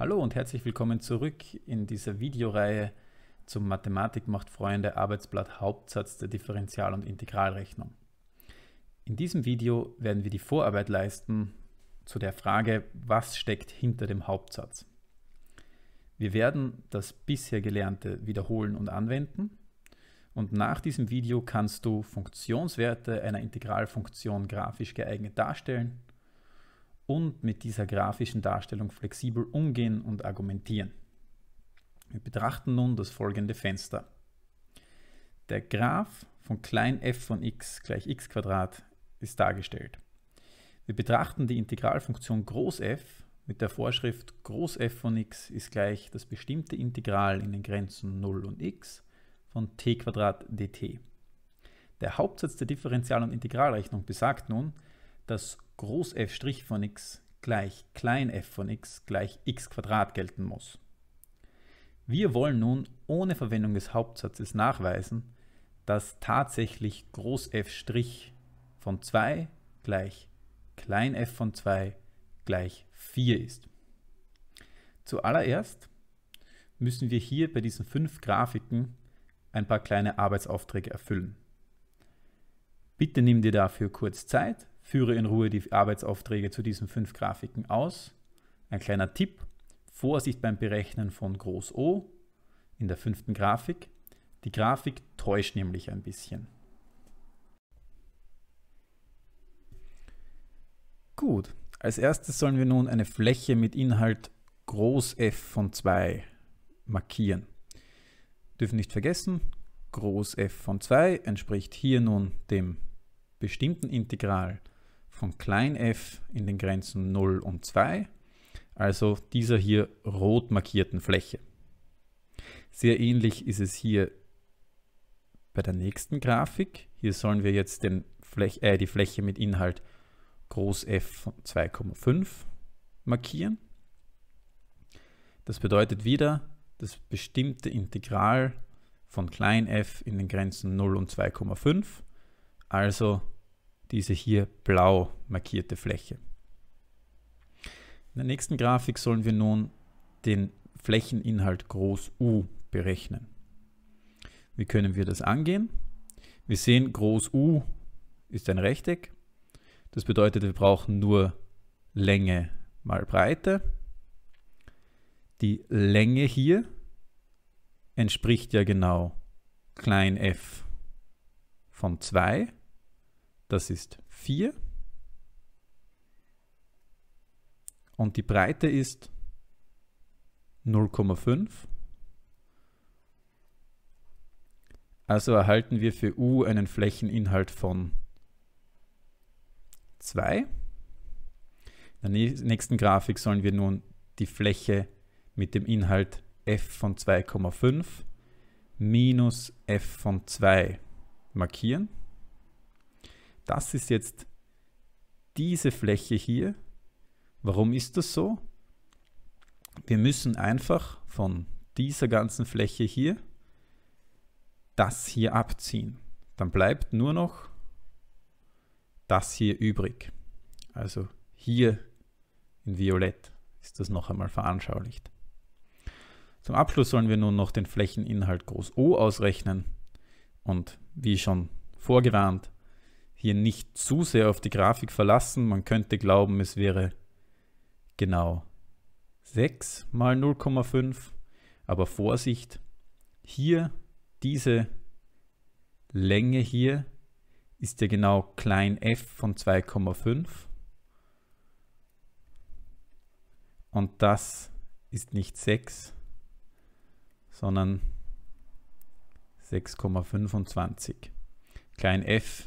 Hallo und herzlich willkommen zurück in dieser Videoreihe zum Mathematik macht Freunde Arbeitsblatt Hauptsatz der Differential- und Integralrechnung. In diesem Video werden wir die Vorarbeit leisten zu der Frage, was steckt hinter dem Hauptsatz. Wir werden das bisher Gelernte wiederholen und anwenden und nach diesem Video kannst du Funktionswerte einer Integralfunktion grafisch geeignet darstellen und mit dieser grafischen Darstellung flexibel umgehen und argumentieren. Wir betrachten nun das folgende Fenster. Der Graph von klein f von x gleich x ist dargestellt. Wir betrachten die Integralfunktion F mit der Vorschrift F von x ist gleich das bestimmte Integral in den Grenzen 0 und x von t dt. Der Hauptsatz der Differential- und Integralrechnung besagt nun, dass Groß f' von x gleich klein f von x gleich x gelten muss. Wir wollen nun ohne Verwendung des Hauptsatzes nachweisen, dass tatsächlich Groß f' von 2 gleich klein f von 2 gleich 4 ist. Zuallererst müssen wir hier bei diesen fünf Grafiken ein paar kleine Arbeitsaufträge erfüllen. Bitte nimm dir dafür kurz Zeit Führe in Ruhe die Arbeitsaufträge zu diesen fünf Grafiken aus. Ein kleiner Tipp, Vorsicht beim Berechnen von Groß O in der fünften Grafik. Die Grafik täuscht nämlich ein bisschen. Gut, als erstes sollen wir nun eine Fläche mit Inhalt Groß F von 2 markieren. Dürfen nicht vergessen, Groß F von 2 entspricht hier nun dem bestimmten Integral von klein f in den Grenzen 0 und 2, also dieser hier rot markierten Fläche. Sehr ähnlich ist es hier bei der nächsten Grafik. Hier sollen wir jetzt Fläch äh, die Fläche mit Inhalt groß f von 2,5 markieren. Das bedeutet wieder, das bestimmte Integral von klein f in den Grenzen 0 und 2,5, also diese hier blau markierte Fläche. In der nächsten Grafik sollen wir nun den Flächeninhalt groß U berechnen. Wie können wir das angehen? Wir sehen, groß U ist ein Rechteck. Das bedeutet, wir brauchen nur Länge mal Breite. Die Länge hier entspricht ja genau klein f von 2 das ist 4. Und die Breite ist 0,5. Also erhalten wir für U einen Flächeninhalt von 2. In der nächsten Grafik sollen wir nun die Fläche mit dem Inhalt f von 2,5 minus f von 2 markieren das ist jetzt diese Fläche hier. Warum ist das so? Wir müssen einfach von dieser ganzen Fläche hier das hier abziehen. Dann bleibt nur noch das hier übrig. Also hier in Violett ist das noch einmal veranschaulicht. Zum Abschluss sollen wir nun noch den Flächeninhalt groß O ausrechnen und wie schon vorgewarnt, hier nicht zu sehr auf die Grafik verlassen. Man könnte glauben, es wäre genau 6 mal 0,5. Aber Vorsicht, hier diese Länge hier ist ja genau klein f von 2,5. Und das ist nicht 6, sondern 6,25. Klein f